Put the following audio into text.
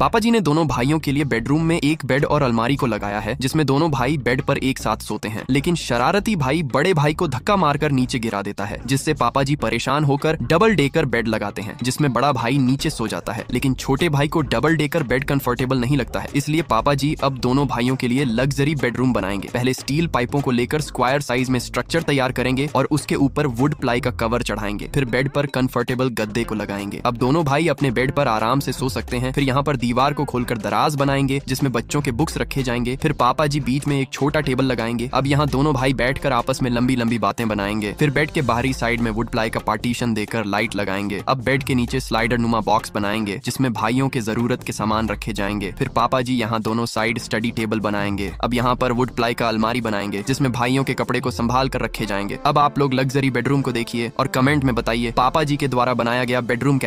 पापा जी ने दोनों भाइयों के लिए बेडरूम में एक बेड और अलमारी को लगाया है जिसमें दोनों भाई बेड पर एक साथ सोते हैं लेकिन शरारती भाई बड़े भाई को धक्का मारकर नीचे गिरा देता है जिससे पापा जी परेशान होकर डबल डेकर बेड लगाते हैं जिसमें बड़ा भाई नीचे सो जाता है लेकिन छोटे भाई को डबल डेकर बेड कंफर्टेबल नहीं लगता है इसलिए पापा जी अब दोनों भाइयों के लिए लग्जरी बेडरूम बनाएंगे पहले स्टील पाइपों को लेकर स्क्वायर साइज में स्ट्रक्चर तैयार करेंगे और उसके ऊपर वुड प्लाई का कवर चढ़ाएंगे फिर बेड पर कंफर्टेबल गद्दे को लगाएंगे अब दोनों भाई अपने बेड पर आराम से सो सकते हैं फिर यहाँ पर दीवार को खोलकर दराज बनाएंगे जिसमें बच्चों के बुक्स रखे जाएंगे फिर पापा जी बीच में एक छोटा टेबल लगाएंगे अब यहाँ दोनों भाई बैठकर आपस में लंबी लंबी बातें बनाएंगे फिर बेड के बाहरी साइड में वुड प्लाई का पार्टीशन देकर लाइट लगाएंगे अब बेड के नीचे स्लाइडर नुमा बॉक्स बनाएंगे जिसमें भाइयों के जरूरत के सामान रखे जाएंगे फिर पापा जी यहाँ दोनों साइड स्टडी टेबल बनाएंगे अब यहाँ पर वुड प्लाई का अलमारी बनाएंगे जिसमें भाइयों के कपड़े को संभाल कर रखे जाएंगे अब आप लोग लग्जरी बेडरूम को देखिए और कमेंट में बताइए पापा जी के द्वारा बनाया गया बेडरूम